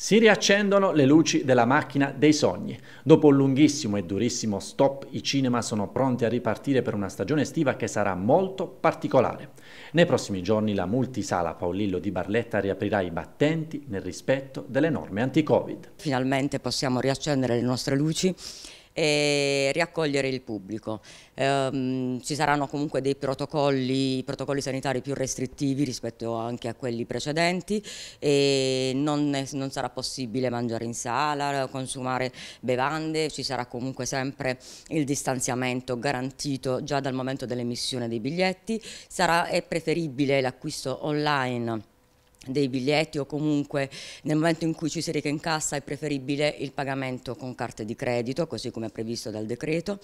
Si riaccendono le luci della macchina dei sogni. Dopo un lunghissimo e durissimo stop, i cinema sono pronti a ripartire per una stagione estiva che sarà molto particolare. Nei prossimi giorni la multisala Paolillo di Barletta riaprirà i battenti nel rispetto delle norme anti-Covid. Finalmente possiamo riaccendere le nostre luci e riaccogliere il pubblico. Ehm, ci saranno comunque dei protocolli, protocolli, sanitari più restrittivi rispetto anche a quelli precedenti e non, è, non sarà possibile mangiare in sala, consumare bevande, ci sarà comunque sempre il distanziamento garantito già dal momento dell'emissione dei biglietti, sarà, è preferibile l'acquisto online dei biglietti o comunque nel momento in cui ci si reca in cassa è preferibile il pagamento con carte di credito, così come previsto dal decreto.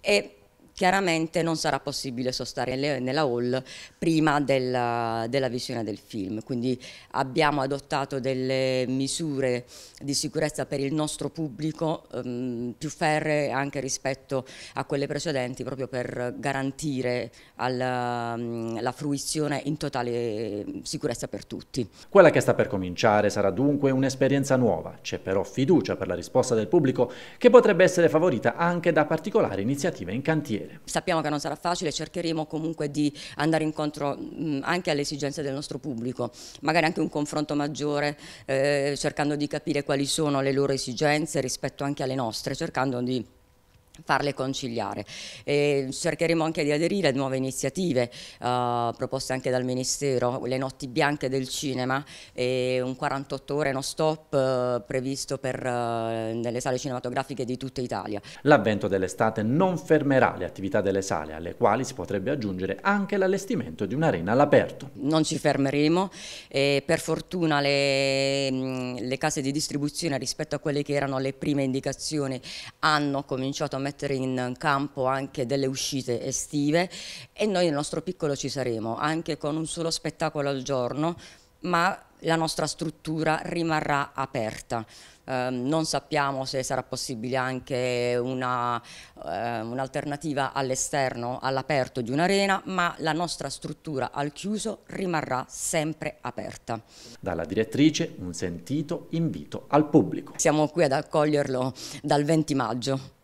E chiaramente non sarà possibile sostare nella hall prima della, della, visione del film, quindi abbiamo adottato delle misure di sicurezza per il nostro pubblico ehm, più ferre anche rispetto a quelle precedenti proprio per garantire alla, mm, la fruizione in totale ehm, sicurezza per tutti. Quella che sta per cominciare sarà dunque un'esperienza nuova, c'è però fiducia per la risposta del pubblico che potrebbe essere favorita anche da particolari iniziative in cantiere bene. Sappiamo che non sarà facile, cercheremo comunque di andare incontro mh, anche alle esigenze del nostro pubblico, magari anche un confronto maggiore, eh, cercando di capire quali sono le loro esigenze rispetto anche alle nostre, cercando di farle conciliare. E cercheremo anche di aderire a nuove iniziative eh, proposte anche dal Ministero, le notti bianche del cinema, e un 48 ore non stop eh, previsto per, eh, nelle sale cinematografiche di tutta Italia. L'avvento dell'estate non fermerà le attività delle sale, alle quali si potrebbe aggiungere anche l'allestimento di un'arena all'aperto. Non ci fermeremo, e per fortuna le, mm, le case di distribuzione rispetto a quelle che erano le prime indicazioni hanno cominciato a mettere in campo anche delle uscite estive e noi nel nostro piccolo ci saremo, anche con un solo spettacolo al giorno, ma la nostra struttura rimarrà aperta. Eh, non sappiamo se sarà possibile anche ehm, un'alternativa eh, un all'esterno, all'aperto di un'arena, ma la nostra struttura al chiuso rimarrà sempre aperta. Dalla direttrice un sentito invito al pubblico. Siamo qui ad accoglierlo dal 20 maggio.